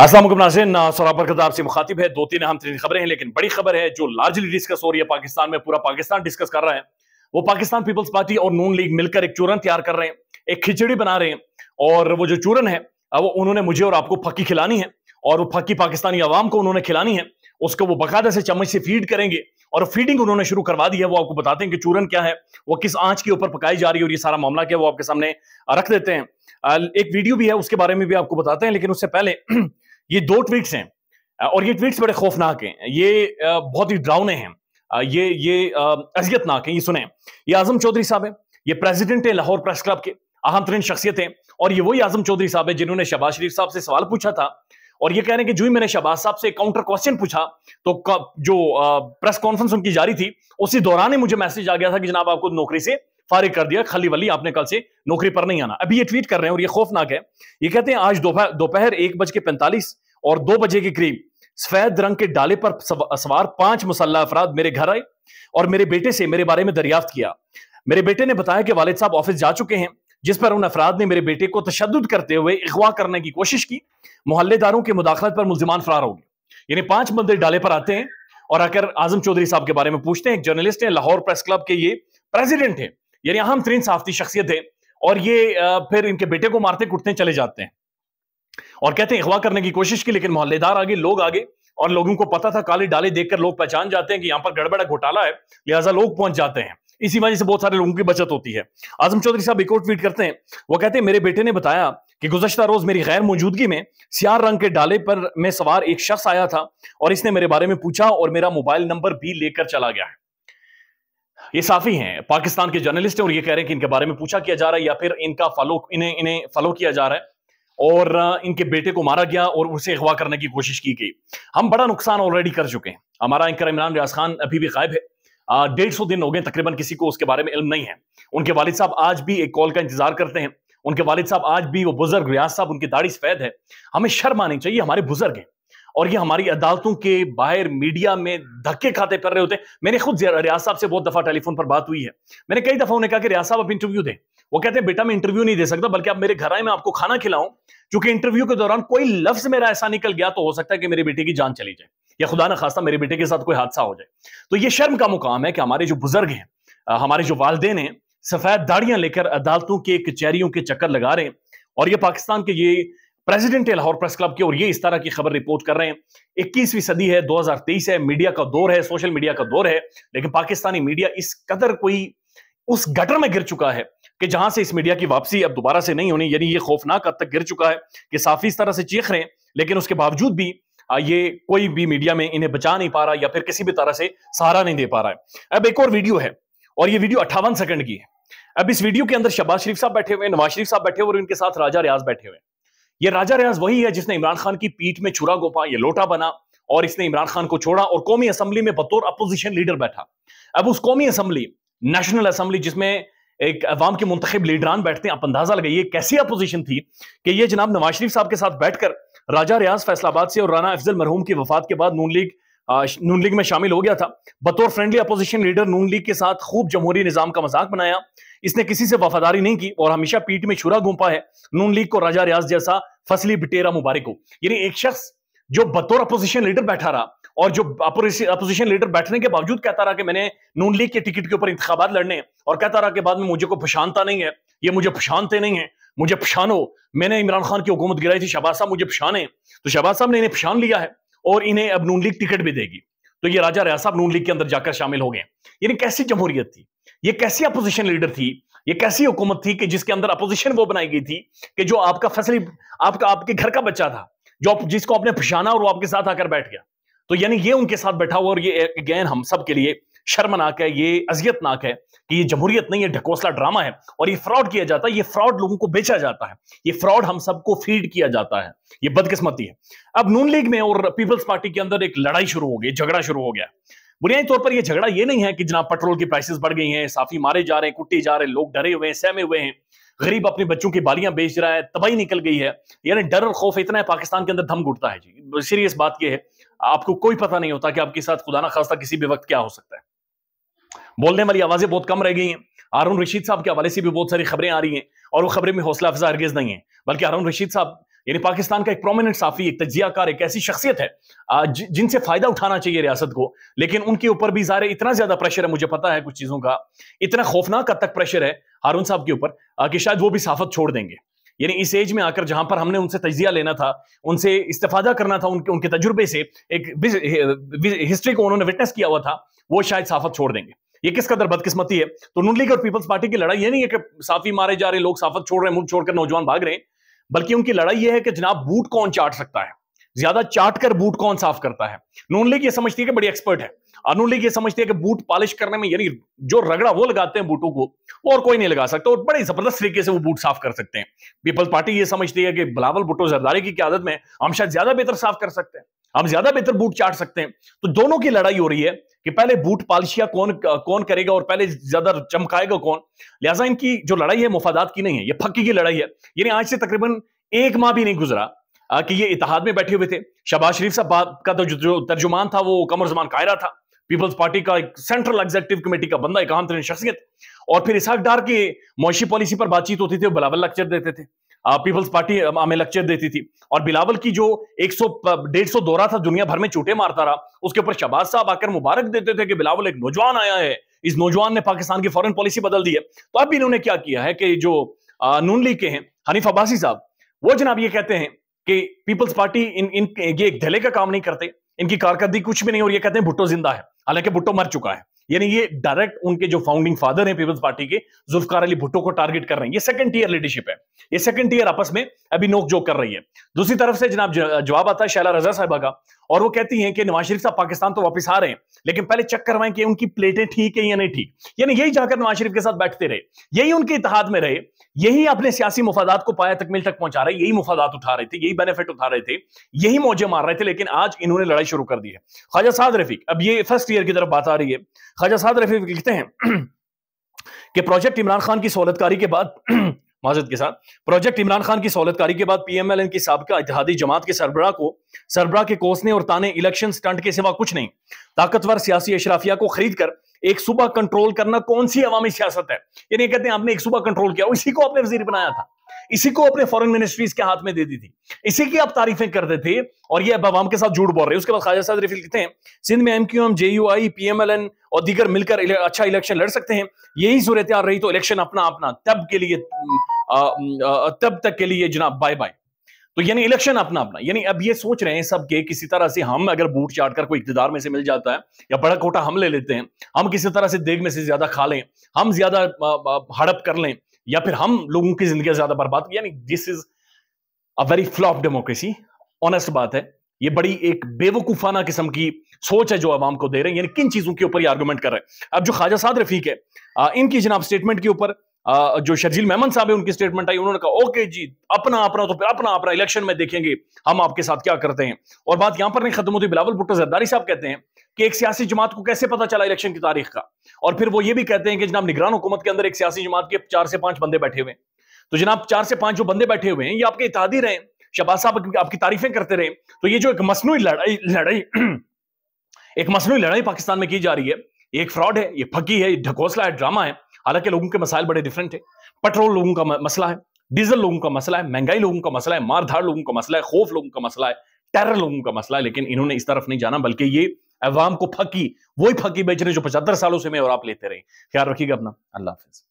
असलम नाजन सौरभ बरकत आपसे मुखातिब है दो तीन अहम तरीन खबरें हैं लेकिन बड़ी खबर है जो लार्जली डिस्कस हो रही है पाकिस्तान में पूरा पाकिस्तान डिस्कस कर रहा है वो पाकिस्तान पीपल्स पार्टी और नून लीग मिलकर एक चूरन तैयार कर रहे हैं एक खिचड़ी बना रहे हैं और वो जो चूरन है वो उन्होंने मुझे और आपको फकी खिलानी है और वो फकी पाकिस्तानी आवाम को उन्होंने खिलानी है उसको वो बकायदा से चम्मच से फीड करेंगे और फीडिंग उन्होंने शुरू करवा दी है वो आपको बताते हैं कि चूरन क्या है वो किस आंच के ऊपर पकाई जा रही है और ये सारा मामला क्या है वो आपके सामने रख देते हैं एक वीडियो भी है उसके बारे में भी आपको बताते हैं लेकिन उससे पहले ये दो ट्वीट्स हैं और ये ट्वीट्स बड़े खौफनाक हैं ये बहुत ही डरावने हैं ये ये अजियतनाक हैं ये सुने ये आजम चौधरी साहब हैं ये प्रेसिडेंट हैं लाहौर प्रेस क्लब के अहम तरीन शख्सियत हैं और ये वही आजम चौधरी साहब है जिन्होंने शबाज शरीफ साहब से सवाल पूछा था और ये कह रहे हैं कि जो ही मैंने शबाज साहब से काउंटर क्वेश्चन पूछा तो जो प्रेस कॉन्फ्रेंस उनकी जारी थी उसी दौरान ही मुझे मैसेज आ गया था कि जनाब आपको नौकरी से फारिग कर दिया खाली वाली आपने कल से नौकरी पर नहीं आना अभी ये ट्वीट कर रहे हैं और ये खौफनाक है ये कहते हैं आज दोपहर एक बज के पैंतालीस और दो बजे के करीब सफेद रंग के डाले पर सवार पांच मुसल्ला अफराद मेरे घर आए और मेरे बेटे से मेरे बारे में दरियाफ्त किया मेरे बेटे ने बताया कि वालिद साहब ऑफिस जा चुके हैं जिस पर उन अफराद ने मेरे बेटे को तशद करते हुए अगवा करने की कोशिश की मोहल्लेदारों की मुदाखलत पर मुलजमान फरार हो गए यानी पांच मंदिर डाले पर आते हैं और आकर आजम चौधरी साहब के बारे में पूछते हैं एक जर्नलिस्ट है लाहौर प्रेस क्लब के ये प्रेसिडेंट हैं यानी अहम तरीन सहाफती शख्सियत है और ये फिर इनके बेटे को मारते कुटते चले जाते हैं और कहते हैं अगवा करने की कोशिश की लेकिन मोहल्लेदार आगे लोग आगे और लोगों को पता था काले डाले देखकर लोग पहचान जाते हैं कि यहाँ पर गड़बड़ा घोटाला है लिहाजा लोग पहुंच जाते हैं इसी वजह से बहुत सारे लोगों की बचत होती है आजम चौधरी साहब एक और ट्वीट करते हैं वो कहते हैं मेरे बेटे ने बताया कि गुजशत रोज मेरी गैर मौजूदगी में सियार रंग के डाले पर मैं सवार एक शख्स आया था और इसने मेरे बारे में पूछा और मेरा मोबाइल नंबर भी लेकर चला गया है ये साफी हैं पाकिस्तान के जर्नलिस्ट हैं और ये कह रहे हैं कि इनके बारे में पूछा किया जा रहा है या फिर इनका फॉलो इन्हें इन्हें फॉलो किया जा रहा है और इनके बेटे को मारा गया और उसे अगवा करने की कोशिश की गई हम बड़ा नुकसान ऑलरेडी कर चुके हैं हमारा एंकर इमरान रियाज खान अभी भी गायब है डेढ़ सौ दिन हो गए तकरीबन किसी को उसके बारे में इल्म नहीं है उनके वालिद साहब आज भी एक कॉल का इंतजार करते हैं उनके वालिद साहब आज भी वो बुजुर्ग रियाज साहब उनकी दाढ़ी सफेद है हमें शर्म आनी चाहिए हमारे बुजुर्ग हैं और ये हमारी अदालतों के बाहर मीडिया में धक्के खाते कर रहे होते हैं मैंने खुद रियाज साहब से बहुत दफा टेलीफोन पर बात हुई है मैंने कई दफा उन्हें कहा कि रियाज साहब आप इंटरव्यू दें वो कहते हैं बेटा मैं इंटरव्यू नहीं दे सकता बल्कि आप मेरे घर आए मैं आपको खाना खिलाऊं क्योंकि इंटरव्यू के दौरान कोई लफ्ज मेरा ऐसा निकल गया तो हो सकता है कि मेरे बेटे की जान चली जाए या खुदा ना खास्ता मेरे बेटे के साथ कोई हादसा हो जाए तो ये शर्म का मुकाम है कि हमारे जो बुजुर्ग हैं हमारे जो वालदेन हैं सफेद दाड़ियां लेकर अदालतों के कचहरियों के चक्कर लगा रहे हैं और ये पाकिस्तान के ये प्रेसिडेंट लाहौर प्रेस क्लब के और ये इस तरह की खबर रिपोर्ट कर रहे हैं इक्कीसवीं सदी है 2023 है मीडिया का दौर है सोशल मीडिया का दौर है लेकिन पाकिस्तानी मीडिया इस कदर कोई उस गटर में गिर चुका है कि जहां से इस मीडिया की वापसी अब दोबारा से नहीं होनी यानी ये खौफनाक हद तक गिर चुका है कि साफी इस तरह से चीख रहे हैं लेकिन उसके बावजूद भी ये कोई भी मीडिया में इन्हें बचा नहीं पा रहा या फिर किसी भी तरह से सहारा नहीं दे पा रहा है अब एक और वीडियो है और ये वीडियो अट्ठावन सेकंड की है अब इस वीडियो के अंदर शबाज शरीफ साहब बैठे हुए नवाज शरीफ साहब बैठे हुए और इनके साथ राजा रियाज बैठे हुए हैं ये राजा रियाज वही है जिसने इमरान खान की पीठ में छुरा गोपा ये लोटा बना और इसने इमरान खान को छोड़ा और कौमी असम्बली में बतौर अपोजिशन लीडर बैठा अब उस कौमी असम्बली नेशनल असम्बली जिसमें एक अवाम के मुंतब लीडरान बैठते हैं आप अंदाजा लगाइए कैसी अपोजिशन थी कि ये जनाब नवाज शरीफ साहब के साथ बैठकर राजा रियाज फैसलाबाद से और राना अफजल मरहूम की वफात के बाद नून लीग नून लीग में शामिल हो गया था बतौर friendly opposition leader Noon League के साथ खूब जमहूरी निजाम का मजाक बनाया इसने किसी से वफादारी नहीं की और हमेशा पीठ में छुरा घूमा है नून लीग को राजा रियाज जैसा फसली बिटेरा मुबारक हो यानी एक शख्स जो बतौर अपोजिशन लीडर बैठा रहा और जो अपोजिशन लीडर बैठने के बावजूद कहता रहा कि मैंने नून लीग के टिकट के ऊपर इंतबात लड़ने और कहता रहा कि बाद में मुझे कोई पछानता नहीं है ये मुझे पछानते नहीं है मुझे पछानो मैंने इमरान खान की हुकूमत गिराई थी शहबाज साहब मुझे पछाने तो शहबाज साहब ने इन्हें पछान लिया है और इन्हें अब नून लीग टिकट भी देगी तो ये राजा रिया साहब नून लीग के अंदर जाकर शामिल हो गए यानी कैसी जमहूरियत थी ये कैसी अपोजिशन लीडर थी ये कैसी हुकूमत थी कि जिसके अंदर अपोजिशन वो बनाई गई थी कि जो आपका फैसली आपका आपके घर का बच्चा था जो आप जिसको आपने फसाना और वो आपके साथ आकर बैठ गया तो यानी ये उनके साथ बैठा हुआ और ये अगेन हम सब के लिए शर्मनाक है ये अजियतनाक है कि ये जमहूरियत नहीं है ढकोसला ड्रामा है और ये फ्रॉड किया जाता है ये फ्रॉड लोगों को बेचा जाता है ये फ्रॉड हम सबको फीड किया जाता है ये बदकिस्मती है अब नून लीग में और पीपल्स पार्टी के अंदर एक लड़ाई शुरू हो गई झगड़ा शुरू हो गया बुनियादी तौर पर यह झगड़ा ये नहीं है कि जना पेट्रोल की प्राइसेस बढ़ गई हैं साफी मारे जा रहे हैं कुट्टी जा रहे हैं लोग डरे हुए हैं सहमे हुए हैं गरीब अपने बच्चों की बालियां बेच रहा है तबाही निकल गई है यानी डर और खौफ इतना है पाकिस्तान के अंदर धम घुटता है जी सीरियस बात यह है आपको कोई पता नहीं होता कि आपके साथ खुदा ना खास्ता किसी भी वक्त क्या हो सकता है बोलने वाली आवाजें बहुत कम रह गई हैं अरुण रशीद साहब के हवाले से भी बहुत सारी खबरें आ रही हैं और वो खबरें में हौसला अफजा हरगेज नहीं है बल्कि अरुण रशीद साहब यानी पाकिस्तान का एक प्रोमिनेंट साफी एक तजियाकार एक ऐसी शख्सियत है जिनसे फायदा उठाना चाहिए रियासत को लेकिन उनके ऊपर भी जारे इतना ज्यादा प्रेशर है मुझे पता है कुछ चीजों का इतना खौफनाक हद तक प्रेशर है हारून साहब के ऊपर कि शायद वो भी साफत छोड़ देंगे यानी इस एज में आकर जहां पर हमने उनसे तजिया लेना था उनसे इस्तेफादा करना था उनके उनके तजुर्बे से एक हिस्ट्री को उन्होंने विटनेस किया हुआ था वो शायद साफत छोड़ देंगे ये किस कदर बदकिस्मती है तो नून लीग और पीपल्स पार्टी की लड़ाई ये नहीं है कि साफी मारे जा रहे लोग साफत छोड़ रहे मुंह छोड़कर नौजवान भाग रहे हैं बल्कि उनकी लड़ाई ये है कि जनाब बूट कौन चाट सकता है ज्यादा चाट कर बूट कौन साफ करता है नून लीग ये समझती है कि बड़ी एक्सपर्ट है और नूनलीग लीग ये समझती है कि बूट पॉलिश करने में यानी जो रगड़ा वो लगाते हैं बूटों को और कोई नहीं लगा सकता और बड़े जबरदस्त तरीके से वो बूट साफ कर सकते हैं पीपल्स पार्टी ये समझती है कि बिलावल भुट्टो जरदारी की आदत में हम शायद ज्यादा बेहतर साफ कर सकते हैं हम ज्यादा बेहतर बूट चाट सकते हैं तो दोनों की लड़ाई हो रही है कि पहले बूट पालशिया कौन कौन करेगा और पहले ज्यादा चमकाएगा कौन लिहाजा इनकी जो लड़ाई है मुफादात की नहीं है ये फक्की की लड़ाई है यानी आज से तकरीबन एक माह भी नहीं गुजरा कि ये इतिहाद में बैठे हुए थे शहबाज शरीफ साहब का तो जो तर्जुमान था वो कमर जमान कायरा था पीपल्स पार्टी का एक सेंट्रल एग्जेक्टिव कमेटी का बंदा एक आम तरीन शख्सियत और फिर इसहाक डार की मुशी पॉलिसी पर बातचीत होती थी वो बलावल लेक्चर देते थे पीपल्स पार्टी हमें लेक्चर देती थी और बिलावल की जो 100 डेढ़ सौ दौरा था दुनिया भर में चूटे मारता रहा उसके ऊपर शहबाज साहब आकर मुबारक देते थे कि बिलावल एक नौजवान आया है इस नौजवान ने पाकिस्तान की फॉरन पॉलिसी बदल दी है तो अब इन्होंने क्या किया है कि जो नून लीग के हैं हनीफ अब्बासी साहब वो जनाब ये कहते हैं कि पीपल्स पार्टी इन इन ये एक धले का काम नहीं करते इनकी कारकर्दगी कुछ भी नहीं और ये कहते हैं भुट्टो जिंदा है हालांकि भुट्टो मर चुका है यानी ये डायरेक्ट उनके जो फाउंडिंग फादर हैं पीपल्स पार्टी के जुल्फकार अली भुट्टो को टारगेट कर रहे हैं ये सेकंड टीयर लीडरशिप है ये सेकंड टीयर आपस में अभी नोक जोक कर रही है दूसरी तरफ से जनाब जवाब आता है शैला रजा साहबा का और वो कहती हैं कि नवाज शरीफ साहब पाकिस्तान तो वापस आ रहे हैं लेकिन पहले चेक करवाएं कि उनकी प्लेटें ठीक है या नहीं ठीक यानी यही जाकर नवाज शरीफ के साथ बैठते रहे यही उनके इतिहाद में रहे यही अपने सियासी मुफादात को पाया तकमील तक पहुंचा रहे यही मुफादात उठा रहे थे यही बेनिफिट उठा रहे थे यही मौजे मार रहे थे लेकिन आज इन्होंने लड़ाई शुरू कर दी है ख्वाजा साद रफीक अब ये फर्स्ट ईयर की तरफ बात आ रही है ख्वाजा साद रफीक लिखते हैं कि प्रोजेक्ट इमरान खान की सहूलतकारी के बाद माजद के साथ प्रोजेक्ट इमरान खान की सहलतकारी के बाद पीएमएलएन की सबका इतिहादी जमात के सरबराह को सरबराह के कोसने और ताने इलेक्शन स्टंट के सिवा कुछ नहीं ताकतवर सियासी अशराफिया को खरीद कर एक सुबह कंट्रोल करना कौन सी अवामी सियासत है यानी कहते हैं आपने एक सुबह कंट्रोल किया इसी को आपने वजीर बनाया था इसी को अपने फॉरेन मिनिस्ट्रीज के हाथ में दे दी थी इसी की आप तारीफें करते थे और ये अब आवाम के साथ झूठ बोल रहे हैं उसके बाद ख्वाजा साहब रिफिल कहते हैं सिंध में M Q M J I P M L N और दीगर मिलकर इले, अच्छा इलेक्शन लड़ सकते हैं यही सूरत रही तो इलेक्शन अपना अपना तब के लिए तब तक के लिए जनाब बाय बाय तो यानी इलेक्शन अपना अपना यानी अब ये सोच रहे हैं सब के किसी तरह से हम अगर बूट चाट कर कोई इकतदार में से मिल जाता है या बड़ा कोटा हम ले लेते हैं हम किसी तरह से देग में से ज्यादा खा लें हम ज्यादा हड़प कर लें या फिर हम लोगों की जिंदगी ज्यादा बर्बाद यानी this is a very flop democracy honest बात है ये बड़ी एक बेवकूफाना किस्म की सोच है जो आवाम को दे रहे हैं यानी किन चीजों के ऊपर ये आर्गूमेंट कर रहे हैं अब जो ख्वाजा साद रफीक है इनकी जनाब स्टेटमेंट के ऊपर जो शर्जील मेहमान साहब है उनकी स्टेटमेंट आई उन्होंने कहा ओके जी अपना अपना तो फिर अपना अपना इलेक्शन में देखेंगे हम आपके साथ क्या करते हैं और बात यहां पर नहीं खत्म होती बिलावल भुट्टो जरदारी साहब कहते हैं कि एक सियासी जमात को कैसे पता चला इलेक्शन की तारीख का और फिर वो ये भी कहते हैं कि जनाब निगरान हुकूमत के अंदर एक सियासी जमात के चार से पांच बंदे बैठे हुए हैं तो जनाब चार से पांच जो बंदे बैठे हुए हैं ये आपके इतिहादी रहे शबाज साहब आपकी तारीफें करते रहे तो ये जो एक मसनू लड़ाई लड़ाई एक मसनू लड़ाई पाकिस्तान में की जा रही है एक फ्रॉड है ये फकी है ये ढकोसला है ड्रामा है हालांकि लोगों के मसाइल बड़े डिफरेंट है पेट्रोल लोगों का मसला है डीजल लोगों का मसला है महंगाई लोगों का मसला है मारधार लोगों का मसला है खौफ लोगों का मसला है टेरर लोगों का मसला है लेकिन इन्होंने इस तरफ नहीं जाना बल्कि ये अवाम को फकी वही फकी बेच रहे जो पचहत्तर सालों से मैं और आप लेते रहे ख्याल रखिएगा अपना अल्लाह हाफिज़